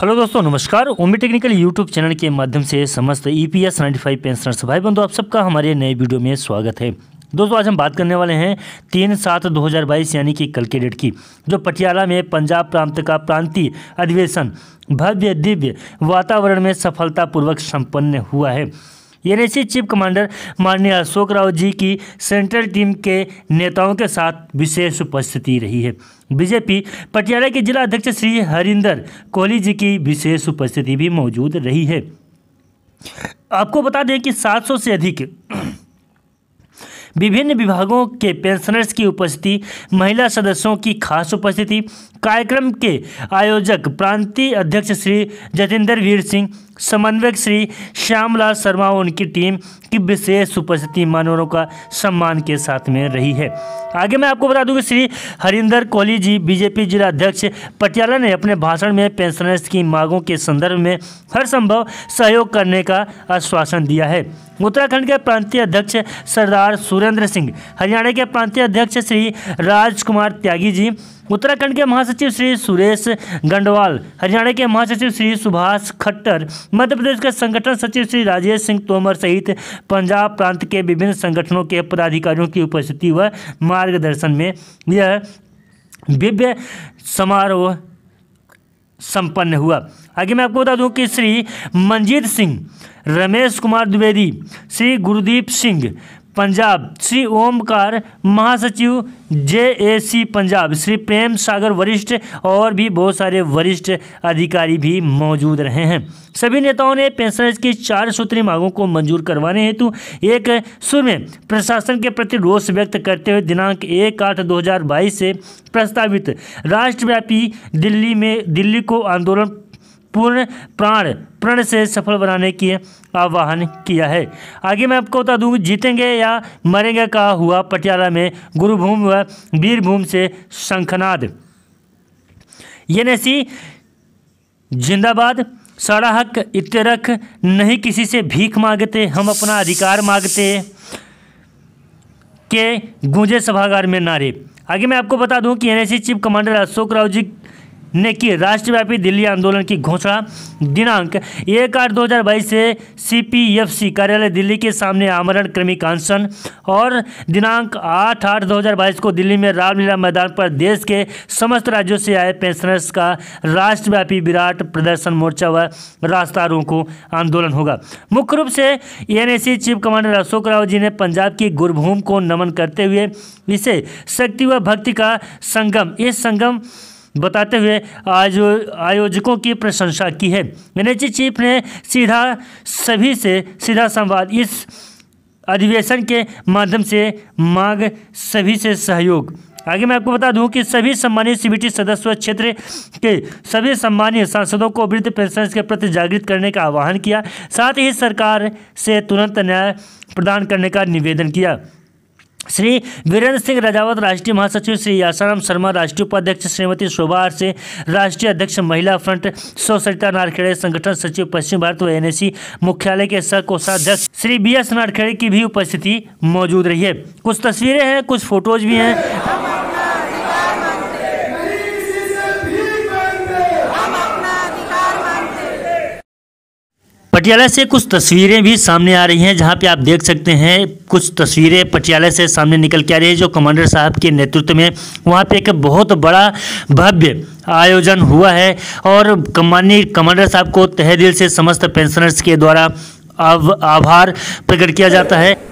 hello दोस्तों नमस्कार ओमी technical YouTube channel के माध्यम से समस्त E P S ninety five pensioners भाई बंधु आप सबका हमारे नए वीडियो में स्वागत है दोस्तों आज हम बात करने वाले हैं तीन सात दो हज़ार बाईस यानी कि कल के डेट की जो पटियाला में पंजाब प्रांत का प्रांतीय अधिवेशन भव्य दिव्य वातावरण में सफलतापूर्वक सम्पन्न हुआ है एनएसी चीफ कमांडर माननीय अशोक राव जी की सेंट्रल टीम के नेताओं के साथ विशेष उपस्थिति रही है बीजेपी पटियाला के जिला अध्यक्ष श्री हरिंदर कोहली जी की विशेष उपस्थिति भी मौजूद रही है आपको बता दें कि 700 से अधिक विभिन्न विभागों के पेंशनर्स की उपस्थिति महिला सदस्यों की खास उपस्थिति कार्यक्रम के आयोजक प्रांतीय अध्यक्ष श्री जतेंद्र वीर सिंह समन्वयक श्री श्यामलाल शर्मा और उनकी टीम की विशेष उपस्थिति मानवरों का सम्मान के साथ में रही है आगे मैं आपको बता दूं कि श्री हरिंदर कोहली जी बीजेपी जिला अध्यक्ष पटियाला ने अपने भाषण में पेंशनर्स की मांगों के संदर्भ में हर संभव सहयोग करने का आश्वासन दिया है उत्तराखंड के प्रांतीय अध्यक्ष सरदार सुरेंद्र सिंह हरियाणा के प्रांतीय अध्यक्ष श्री राजकुमार त्यागी जी उत्तराखंड के महासचिव श्री सुरेश गंडवाल हरियाणा के महासचिव श्री सुभाष खट्टर मध्य प्रदेश के संगठन सचिव श्री राजेश सिंह तोमर सहित पंजाब प्रांत के विभिन्न संगठनों के पदाधिकारियों की उपस्थिति व मार्गदर्शन में यह दिव्य समारोह संपन्न हुआ आगे मैं आपको बता दूं कि श्री मंजीत सिंह रमेश कुमार द्विवेदी श्री गुरुदीप सिंह पंजाब श्री ओमकार महासचिव जे ए सी पंजाब श्री प्रेम सागर वरिष्ठ और भी बहुत सारे वरिष्ठ अधिकारी भी मौजूद रहे हैं सभी नेताओं ने पेंशनर्स की चार सूत्री मांगों को मंजूर करवाने हेतु एक सुर में प्रशासन के प्रति रोष व्यक्त करते हुए दिनांक एक आठ दो से प्रस्तावित राष्ट्रव्यापी दिल्ली में दिल्ली को आंदोलन पूर्ण प्राण प्रण से सफल बनाने की आह्वान किया है आगे मैं आपको बता दूँ जीतेंगे या मरेंगे कहा हुआ पटियाला में गुरुभूम व वीरभूम से शंखनाद नसी जिंदाबाद सारा हक इतरक नहीं किसी से भीख मांगते हम अपना अधिकार मांगते के गूंजे सभागार में नारे आगे मैं आपको बता दूं कि NAC chief commander Ashok Rao ji ने की राष्ट्रव्यापी दिल्ली आंदोलन की घोषणा दिनांक एक आठ दो हज़ार बाईस से सीपीएफसी कार्यालय दिल्ली के सामने आमरण क्रमिक कांसन और दिनांक आठ आठ दो हज़ार बाईस को दिल्ली में रामलीला मैदान पर देश के समस्त राज्यों से आए पेंशनर्स का राष्ट्रव्यापी विराट प्रदर्शन मोर्चा व रास्ता रोको आंदोलन होगा मुख्य रूप से N chief commander Ashok Rao ji ने पंजाब की गुरभूम को नमन करते हुए इसे शक्ति व भक्ति का संगम इस संगम बताते हुए आज आयोजकों की प्रशंसा की है एनएच चीफ ने सीधा सभी से सीधा संवाद इस अधिवेशन के माध्यम से मांग सभी से सहयोग आगे मैं आपको बता दूं कि सभी सम्मानित सीबीटी सदस्य क्षेत्र के सभी सम्मानित सांसदों को वृद्ध पेंशन के प्रति जागृत करने का आह्वान किया साथ ही सरकार से तुरंत न्याय प्रदान करने का निवेदन किया श्री वीरेंद्र सिंह राजावत राष्ट्रीय महासचिव श्री आसाराम शर्मा राष्ट्रीय उपाध्यक्ष श्रीमती शोभा से राष्ट्रीय अध्यक्ष महिला फ्रंट सौ सरिता नारखेड़े संगठन सचिव पश्चिम भारत व एन मुख्यालय के सह कोषाध्यक्ष श्री बी एस नारखेड़े की भी उपस्थिति मौजूद रही है कुछ तस्वीरें हैं कुछ फोटोज भी हैं पटियाला से कुछ तस्वीरें भी सामने आ रही हैं जहां पे आप देख सकते हैं कुछ तस्वीरें पटियाला से सामने निकल के आ रही है जो कमांडर साहब के नेतृत्व में वहां पे एक बहुत बड़ा भव्य आयोजन हुआ है और कमानी कमांडर साहब को तहे दिल से समस्त पेंशनर्स के द्वारा आभार प्रकट किया जाता है